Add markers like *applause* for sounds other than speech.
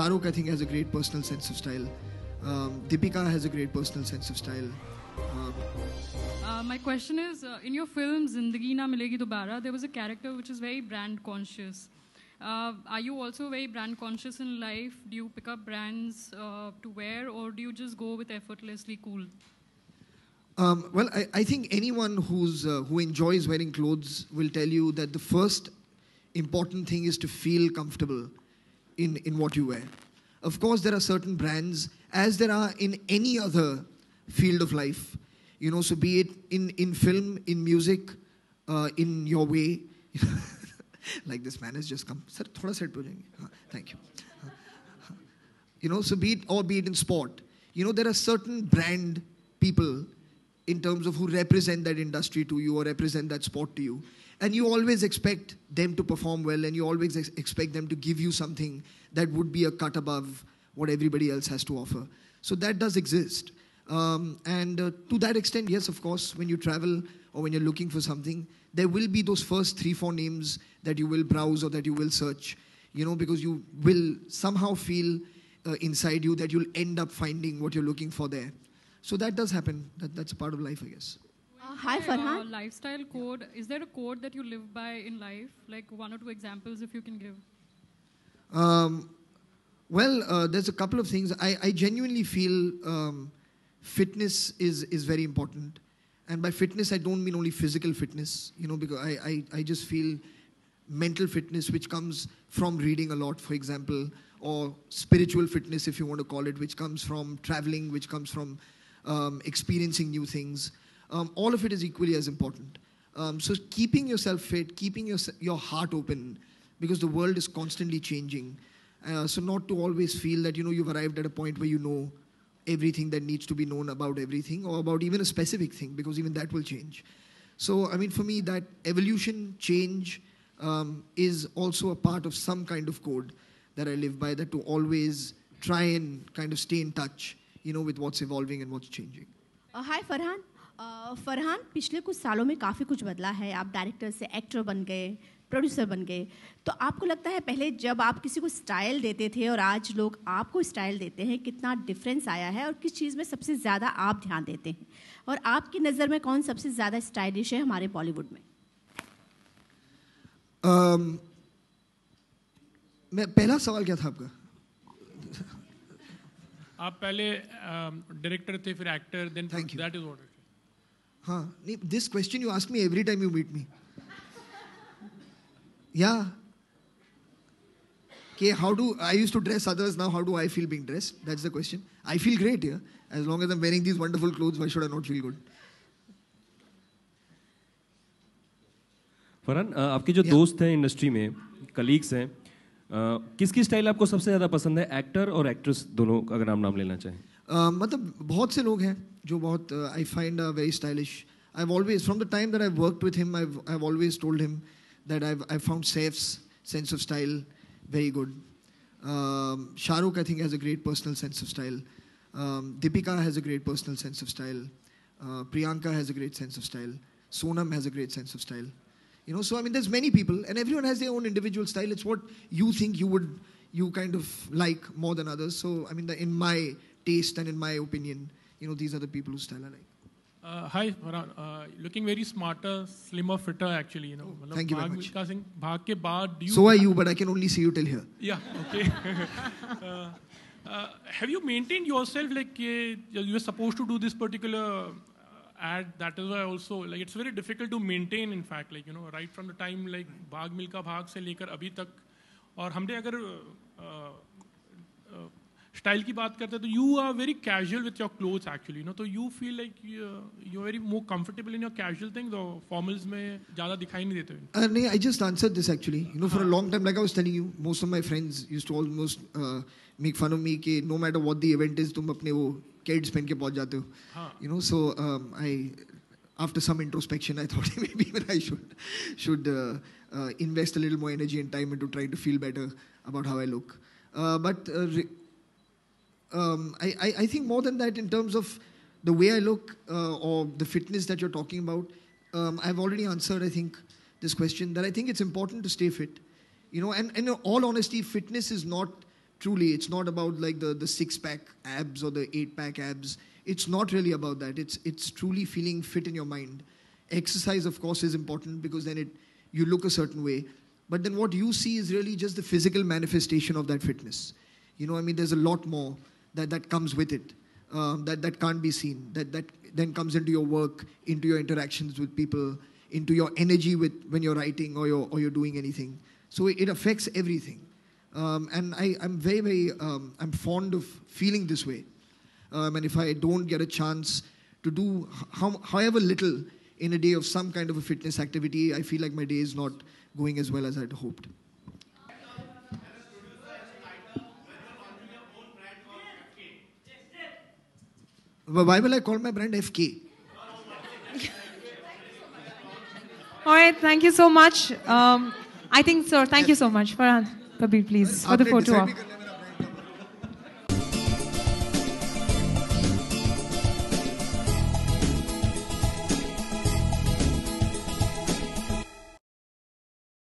Taruk, I think, has a great personal sense of style. Um, Deepika has a great personal sense of style. Um, uh, my question is, uh, in your film Zindagi Na Milegi Dobara, there was a character which is very brand conscious. Uh, are you also very brand conscious in life? Do you pick up brands uh, to wear or do you just go with effortlessly cool? Um, well, I, I, think anyone who's, uh, who enjoys wearing clothes will tell you that the first important thing is to feel comfortable in, in what you wear. Of course, there are certain brands, as there are in any other field of life. You know, so be it in, in film, in music, uh, in your way. *laughs* like this man has just come. Sir, thoda set ho jayenge. Thank you. *laughs* you know, so be it, or be it in sport. You know, there are certain brand people in terms of who represent that industry to you or represent that sport to you and you always expect them to perform well and you always ex- expect them to give you something that would be a cut above what everybody else has to offer so that does exist um, and uh, to that extent yes of course when you travel or when you're looking for something there will be those first three four names that you will browse or that you will search you know because you will somehow feel uh, inside you that you'll end up finding what you're looking for there so that does happen that, that's a part of life i guess Hi, Hi uh, Farhan. Uh, lifestyle code. Is there a code that you live by in life? Like one or two examples, if you can give. Um, well, uh, there's a couple of things. I, I genuinely feel um, fitness is is very important, and by fitness I don't mean only physical fitness. You know, because I I, I just feel mental fitness, which comes from reading a lot, for example, or spiritual fitness, if you want to call it, which comes from traveling, which comes from um, experiencing new things um, all of it is equally as important. Um, so keeping yourself fit, keeping your, your heart open, because the world is constantly changing. Uh, so not to always feel that you know you've arrived at a point where you know everything that needs to be known about everything or about even a specific thing, because even that will change. So I mean, for me, that evolution, change um, is also a part of some kind of code that I live by. That to always try and kind of stay in touch, you know, with what's evolving and what's changing. Uh, hi, Farhan. Farhan पिछले कुछ सालों में काफ़ी कुछ बदला है आप director से एक्टर बन गए प्रोड्यूसर बन गए तो आपको लगता है पहले जब आप किसी को स्टाइल देते थे और आज लोग आपको स्टाइल देते हैं कितना डिफरेंस आया है और किस चीज़ में सबसे ज़्यादा आप ध्यान देते हैं और आपकी नज़र में कौन सबसे ज़्यादा स्टाइलिश है हमारे बॉलीवुड में um, मैं पहला सवाल क्या था आपका आप पहले डायरेक्टर um, थे फिर actor then that is order हाँ this question you ask me every time you meet me या के how do I use to dress others now how do I feel being dress that's the question I feel great here as long as am wearing this wonderful clothes why should I not feel good Farhan आपके जो दोस्त हैं industry में colleagues हैं किसकी style आपको सबसे ज़्यादा पसंद है एक्टर और एक्ट्रेस दोनों का अगर नाम नाम लेना चाहें I find very stylish. I've always, from the time that I've worked with him, I've always told him that i told him that I I found safes sense Shahrukh, I think, has a great personal sense of style. Um, Deepika has a great personal sense of style. Uh, Priyanka has a great sense of style. Sonam has a great sense of style. You know, so I mean, there's many people, and everyone has their own individual style. It's what you think you would, you kind of like more than others. So I mean, in my taste and in my opinion, you know, these are the people who style I like. Uh, hi, uh, looking very smarter, slimmer, fitter actually. You know, oh, thank you very much. do you so are you, but I can only see you till here. Yeah, okay. *laughs* uh, uh, have you maintained yourself like you were supposed to do this particular uh, ad? That is why also like it's very difficult to maintain. In fact, like you know, right from the time like भाग मिल्का भाग से लेकर अभी तक और हमने अगर style की बात करते हैं तो you are very casual with your cloth actually no तो you feel like you very more comfortable in your casual things और फॉर्मल्स में ज़्यादा दिखाई नहीं देते uh, नहीं I just answer this actually you know for a long time like I was telling you most of my friends used to almost make fun of me के no matter what the event is तुम अपने वो kids पहन के पहुंच जाते हो you know so I after some introspection, I thought *laughs* maybe I should should uh, uh, invest a little more energy and time into trying to feel better about how I look. Uh, but uh, re- um, I, I, think more than that, in terms of the way I look uh, or the fitness that you're talking about, um, I've already answered, I think, this question that I think it's important to stay fit. You know, and, and in all honesty, fitness is not truly, it's not about like the, the six pack abs or the eight pack abs. It's not really about that. It's, it's truly feeling fit in your mind. Exercise, of course, is important because then it, you look a certain way. But then what you see is really just the physical manifestation of that fitness. You know, I mean, there's a lot more that, that comes with it, um, that, that can't be seen, that, that then comes into your work, into your interactions with people, into your energy with when you're writing or you're, or you're doing anything. So it affects everything. Um, and I, am very, very, um, I'm fond of feeling this way. Um, and if I don't get a chance to do how, however little in a day of some kind of a fitness activity, I feel like my day is not going as well as I'd hoped. Why will I call my brand FK? All right, thank you so much. Um, I think, sir, thank yes. you so much. Farhan, Kabir, please, for the photo op.